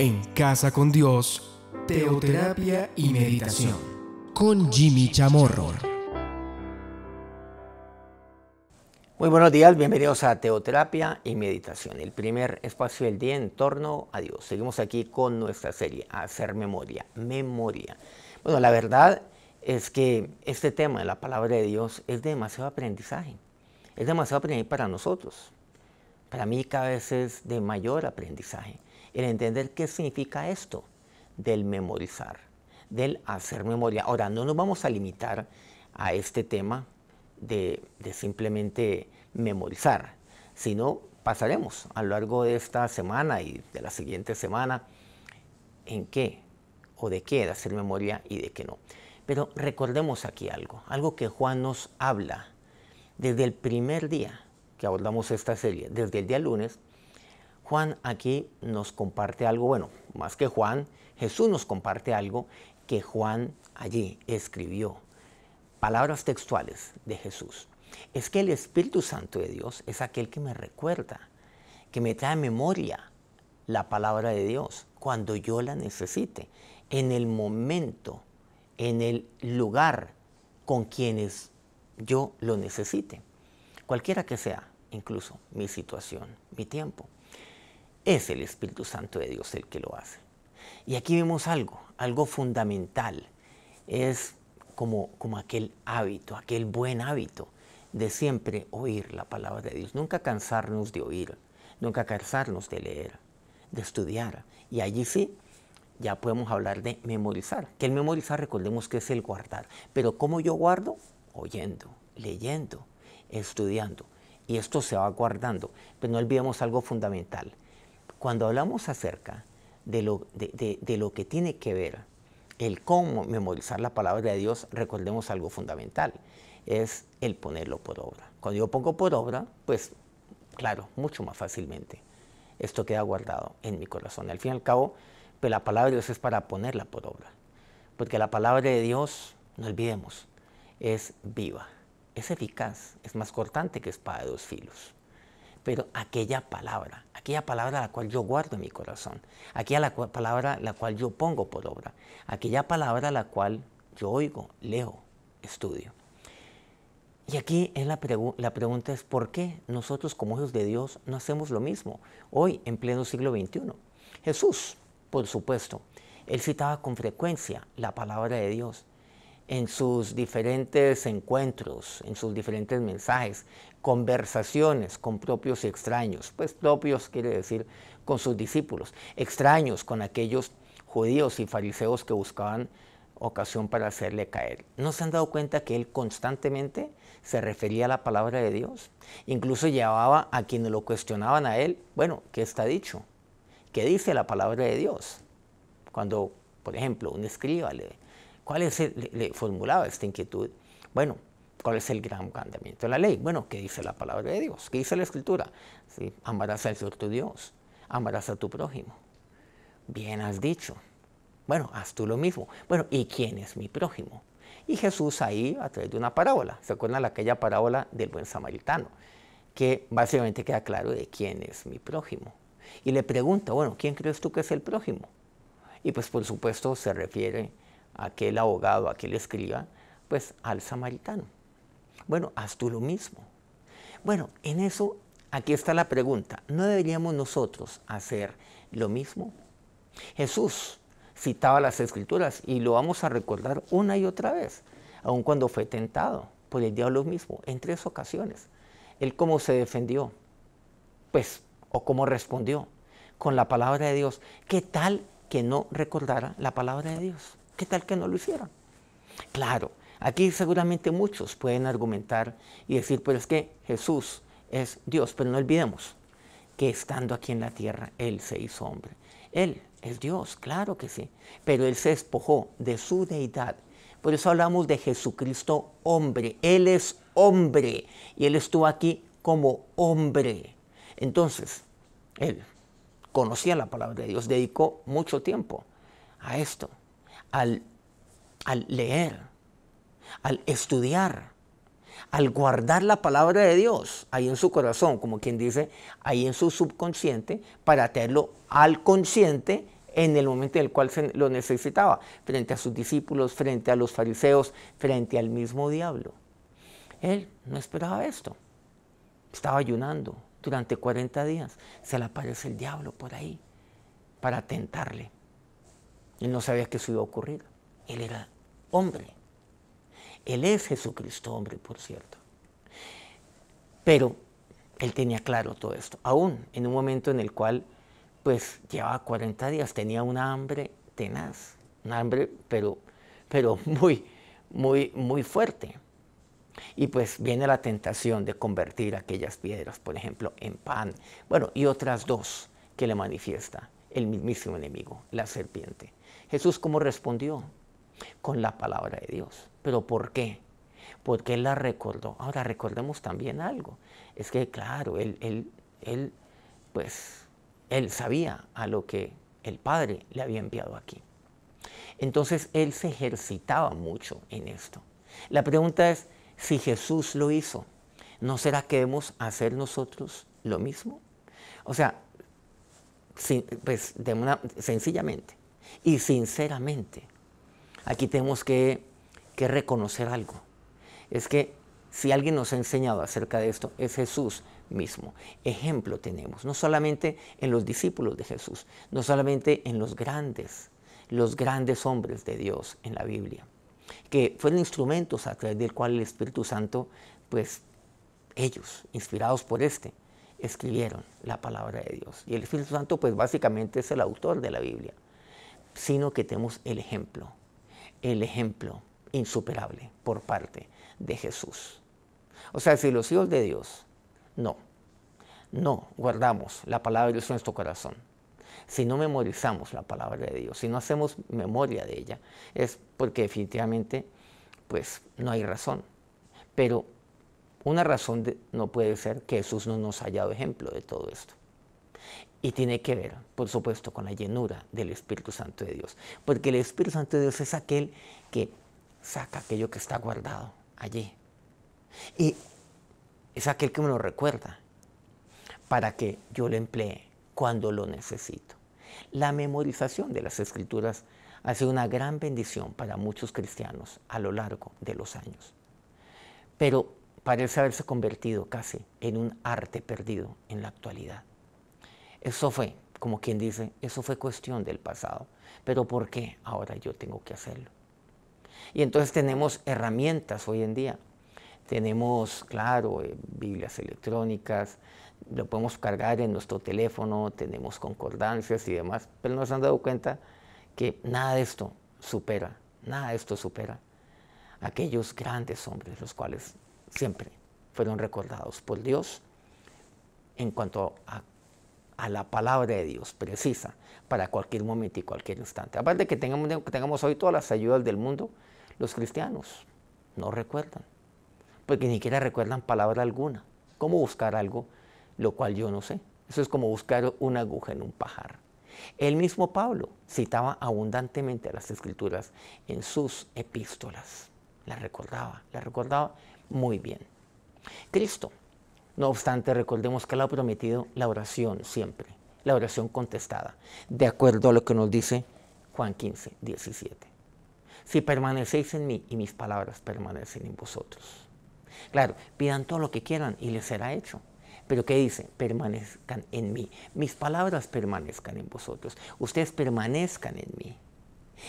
en Casa con Dios, Teoterapia y Meditación, con Jimmy Chamorro. Muy buenos días, bienvenidos a Teoterapia y Meditación, el primer espacio del día en torno a Dios. Seguimos aquí con nuestra serie, Hacer Memoria, Memoria. Bueno, la verdad es que este tema de la palabra de Dios es demasiado aprendizaje, es demasiado aprendizaje para nosotros. Para mí cada vez es de mayor aprendizaje el entender qué significa esto del memorizar, del hacer memoria. Ahora, no nos vamos a limitar a este tema de, simplemente memorizar, sino pasaremos a lo largo de esta semana y de la siguiente semana en qué o de qué hacer memoria y de qué no. Pero recordemos aquí algo, algo que Juan nos habla desde el primer día que abordamos esta serie, desde el día lunes, Juan aquí nos comparte algo, bueno, más que Juan, Jesús nos comparte algo que Juan allí escribió. Palabras textuales de Jesús. Es que el Espíritu Santo de Dios es aquel que me recuerda, que me trae a memoria la palabra de Dios cuando yo la necesite, en el momento, en el lugar con quienes yo lo necesite, cualquiera que sea, incluso mi situación, mi tiempo es el Espíritu Santo de Dios el que lo hace. Y aquí vemos algo, algo fundamental. Es como, aquel hábito, aquel buen hábito de siempre oír la palabra de Dios, nunca cansarnos de oír, nunca cansarnos de leer, de estudiar. Y allí sí, ya podemos hablar de memorizar. Que el memorizar, recordemos que es el guardar. Pero ¿cómo yo guardo? Oyendo, leyendo, estudiando. Y esto se va guardando. Pero no olvidemos algo fundamental. Cuando hablamos acerca de lo, que tiene que ver el cómo memorizar la palabra de Dios, recordemos algo fundamental, es el ponerlo por obra. Cuando yo pongo por obra, pues claro, mucho más fácilmente. Esto queda guardado en mi corazón. Al fin y al cabo, pero pues, la palabra de Dios es para ponerla por obra. Porque la palabra de Dios, no olvidemos, es viva, es eficaz, es más cortante que espada de dos filos pero aquella palabra, aquella palabra la cual yo guardo en mi corazón, aquella la palabra la cual yo pongo por obra, aquella palabra la cual yo oigo, leo, estudio. Y aquí la, la pregunta es, ¿por qué nosotros como hijos de Dios no hacemos lo mismo hoy en pleno siglo XXI? Jesús, por supuesto, él citaba con frecuencia la palabra de Dios, en sus diferentes encuentros, en sus diferentes mensajes, conversaciones con propios y extraños, pues propios quiere decir con sus discípulos, extraños con aquellos judíos y fariseos que buscaban ocasión para hacerle caer. ¿No se han dado cuenta que él constantemente se refería a la palabra de Dios? Incluso llevaba a quienes lo cuestionaban a él, bueno, ¿qué está dicho? ¿Qué dice la palabra de Dios? Cuando, por ejemplo, un escriba le, ¿Cuál es el, le, formulaba esta inquietud? Bueno, ¿cuál es el gran mandamiento de la ley? Bueno, ¿qué dice la palabra de Dios? ¿Qué dice la Escritura? ¿Sí? Amarás al Señor tu Dios, amarás a tu prójimo. Bien has dicho. Bueno, haz tú lo mismo. Bueno, ¿y quién es mi prójimo? Y Jesús ahí a través de una parábola. ¿Se acuerdan de aquella parábola del buen samaritano? Que básicamente queda claro de quién es mi prójimo. Y le pregunta, bueno, ¿quién crees tú que es el prójimo? Y pues por supuesto se refiere aquel abogado, aquel escriba, pues al samaritano. Bueno, haz tú lo mismo. Bueno, en eso, aquí está la pregunta. ¿No deberíamos nosotros hacer lo mismo? Jesús citaba las escrituras y lo vamos a recordar una y otra vez, aun cuando fue tentado por el diablo mismo, en tres ocasiones. Él cómo se defendió, pues, o cómo respondió con la palabra de Dios. ¿Qué tal que no recordara la palabra de Dios? ¿Qué tal que no lo hicieron? Claro, aquí seguramente muchos pueden argumentar y decir, pero es que Jesús es Dios, pero no olvidemos que estando aquí en la tierra, Él se hizo hombre. Él es Dios, claro que sí, pero Él se despojó de su deidad. Por eso hablamos de Jesucristo hombre. Él es hombre y Él estuvo aquí como hombre. Entonces, Él conocía la palabra de Dios, dedicó mucho tiempo a esto al, leer, al estudiar, al guardar la palabra de Dios ahí en su corazón, como quien dice, ahí en su subconsciente, para tenerlo al consciente en el momento en el cual se lo necesitaba, frente a sus discípulos, frente a los fariseos, frente al mismo diablo. Él no esperaba esto. Estaba ayunando durante 40 días. Se le aparece el diablo por ahí para tentarle. Él no sabía que eso iba a ocurrir. Él era hombre. Él es Jesucristo hombre, por cierto. Pero él tenía claro todo esto, aún en un momento en el cual pues llevaba 40 días, tenía una hambre tenaz, una hambre pero, pero muy, muy, muy fuerte. Y pues viene la tentación de convertir aquellas piedras, por ejemplo, en pan. Bueno, y otras dos que le manifiesta el mismísimo enemigo, la serpiente. Jesús cómo respondió? Con la palabra de Dios. ¿Pero por qué? Porque Él la recordó. Ahora recordemos también algo. Es que, claro, Él, pues, Él sabía a lo que el Padre le había enviado aquí. Entonces Él se ejercitaba mucho en esto. La pregunta es, si Jesús lo hizo, ¿no será que debemos hacer nosotros lo mismo? O sea, pues sencillamente, y sinceramente, aquí tenemos que, reconocer algo. Es que si alguien nos ha enseñado acerca de esto, es Jesús mismo. Ejemplo tenemos, no solamente en los discípulos de Jesús, no solamente en los grandes, los grandes hombres de Dios en la Biblia, que fueron instrumentos a través del cual el Espíritu Santo, pues ellos, inspirados por este, escribieron la palabra de Dios. Y el Espíritu Santo, pues básicamente es el autor de la Biblia sino que tenemos el ejemplo, el ejemplo insuperable por parte de Jesús. O sea, si los hijos de Dios, no, no guardamos la palabra de Dios en nuestro corazón, si no memorizamos la palabra de Dios, si no hacemos memoria de ella, es porque definitivamente pues no hay razón. Pero una razón no puede ser que Jesús no nos haya dado ejemplo de todo esto. Y tiene que ver, por supuesto, con la llenura del Espíritu Santo de Dios. Porque el Espíritu Santo de Dios es aquel que saca aquello que está guardado allí. Y es aquel que me lo recuerda para que yo lo emplee cuando lo necesito. La memorización de las escrituras ha sido una gran bendición para muchos cristianos a lo largo de los años. Pero parece haberse convertido casi en un arte perdido en la actualidad. Eso fue, como quien dice, eso fue cuestión del pasado. Pero ¿por qué ahora yo tengo que hacerlo? Y entonces tenemos herramientas hoy en día. Tenemos, claro, eh, Biblias electrónicas, lo podemos cargar en nuestro teléfono, tenemos concordancias y demás, pero nos han dado cuenta que nada de esto supera, nada de esto supera aquellos grandes hombres, los cuales siempre fueron recordados por Dios en cuanto a a la palabra de Dios, precisa, para cualquier momento y cualquier instante. Aparte de que tengamos, tengamos hoy todas las ayudas del mundo, los cristianos no recuerdan, porque ni siquiera recuerdan palabra alguna. ¿Cómo buscar algo? Lo cual yo no sé. Eso es como buscar una aguja en un pajar. El mismo Pablo citaba abundantemente las escrituras en sus epístolas. La recordaba, la recordaba muy bien. Cristo no obstante, recordemos que él ha prometido la oración siempre, la oración contestada, de acuerdo a lo que nos dice Juan 15, 17. Si permanecéis en mí y mis palabras permanecen en vosotros. Claro, pidan todo lo que quieran y les será hecho. Pero ¿qué dice? Permanezcan en mí. Mis palabras permanezcan en vosotros. Ustedes permanezcan en mí.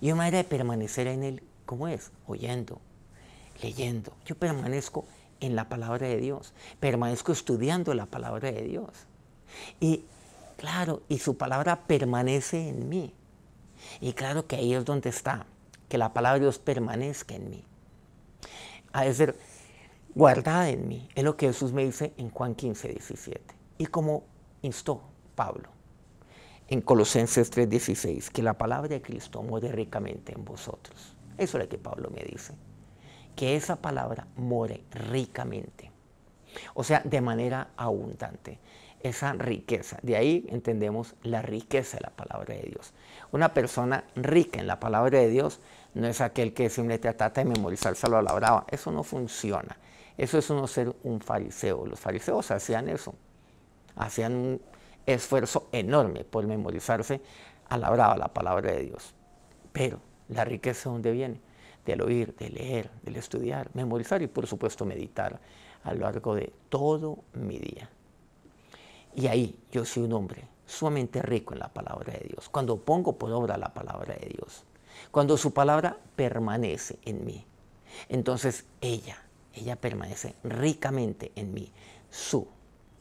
Y una manera de permanecer en Él, ¿cómo es? Oyendo, leyendo. Yo permanezco en la palabra de Dios, permanezco estudiando la palabra de Dios. Y claro, y su palabra permanece en mí. Y claro que ahí es donde está, que la palabra de Dios permanezca en mí. A ah, decir, guardada en mí, es lo que Jesús me dice en Juan 15, 17. Y como instó Pablo en Colosenses 16 que la palabra de Cristo muere ricamente en vosotros. Eso es lo que Pablo me dice que esa palabra more ricamente, o sea, de manera abundante, esa riqueza. De ahí entendemos la riqueza de la palabra de Dios. Una persona rica en la palabra de Dios no es aquel que simplemente trata de memorizarse a la brava. Eso no funciona. Eso es uno ser un fariseo. Los fariseos hacían eso. Hacían un esfuerzo enorme por memorizarse a la brava la palabra de Dios. Pero la riqueza de dónde viene? del oír, del leer, del estudiar, memorizar y por supuesto meditar a lo largo de todo mi día. Y ahí yo soy un hombre sumamente rico en la palabra de Dios, cuando pongo por obra la palabra de Dios, cuando su palabra permanece en mí. Entonces ella, ella permanece ricamente en mí, su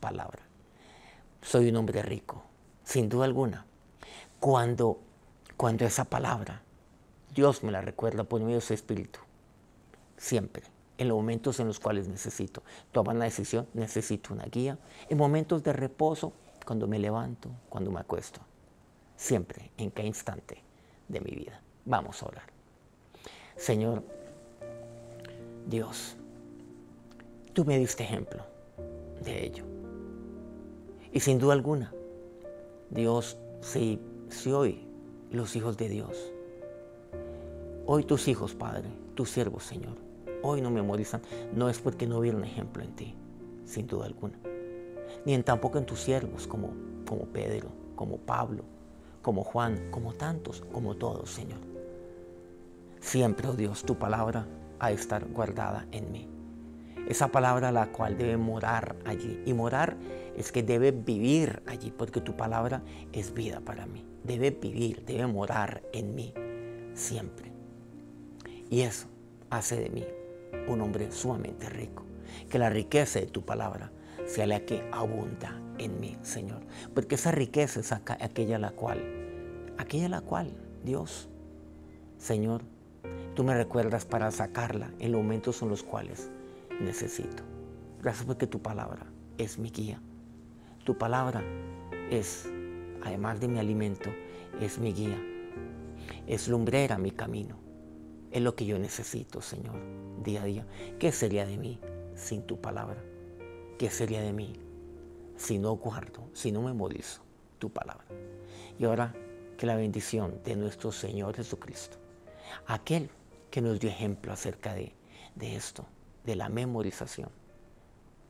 palabra. Soy un hombre rico, sin duda alguna. Cuando, cuando esa palabra Dios me la recuerda por medio de su espíritu. Siempre. En los momentos en los cuales necesito tomar una decisión, necesito una guía. En momentos de reposo, cuando me levanto, cuando me acuesto. Siempre, en cada instante de mi vida. Vamos a orar. Señor, Dios, tú me diste ejemplo de ello. Y sin duda alguna, Dios, sí, si hoy los hijos de Dios Hoy tus hijos, Padre, tus siervos, Señor, hoy no memorizan, no es porque no vieron ejemplo en ti, sin duda alguna. Ni en tampoco en tus siervos, como, como Pedro, como Pablo, como Juan, como tantos, como todos, Señor. Siempre, oh Dios, tu palabra ha de estar guardada en mí. Esa palabra la cual debe morar allí. Y morar es que debe vivir allí, porque tu palabra es vida para mí. Debe vivir, debe morar en mí, siempre. Y eso hace de mí un hombre sumamente rico. Que la riqueza de tu palabra sea la que abunda en mí, Señor. Porque esa riqueza es aquella la cual, aquella la cual, Dios, Señor, tú me recuerdas para sacarla en los momentos en los cuales necesito. Gracias porque tu palabra es mi guía. Tu palabra es, además de mi alimento, es mi guía. Es lumbrera mi camino es lo que yo necesito, Señor, día a día. ¿Qué sería de mí sin tu palabra? ¿Qué sería de mí si no guardo, si no memorizo tu palabra? Y ahora que la bendición de nuestro Señor Jesucristo, aquel que nos dio ejemplo acerca de, de esto, de la memorización,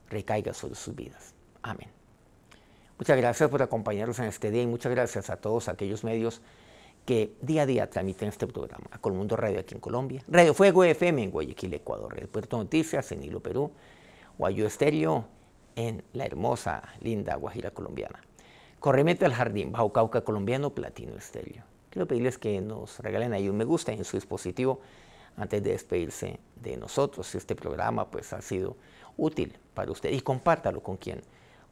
recaiga sobre sus vidas. Amén. Muchas gracias por acompañarnos en este día y muchas gracias a todos aquellos medios que día a día transmiten este programa, a Colmundo Radio aquí en Colombia, Radio Fuego FM en Guayaquil, Ecuador, Radio Puerto Noticias en Hilo, Perú, Guayo Estéreo en la hermosa, linda Guajira colombiana. Corremete al Jardín, Bajo Cauca colombiano, Platino Estéreo. Quiero pedirles que nos regalen ahí un me gusta en su dispositivo antes de despedirse de nosotros. Si Este programa pues ha sido útil para usted y compártalo con quien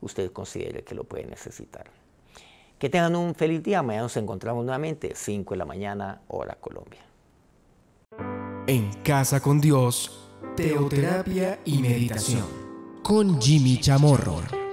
usted considere que lo puede necesitar. Que tengan un feliz día. Mañana nos encontramos nuevamente, 5 de la mañana, hora Colombia. En Casa con Dios, Teoterapia y Meditación. Con Jimmy Chamorro.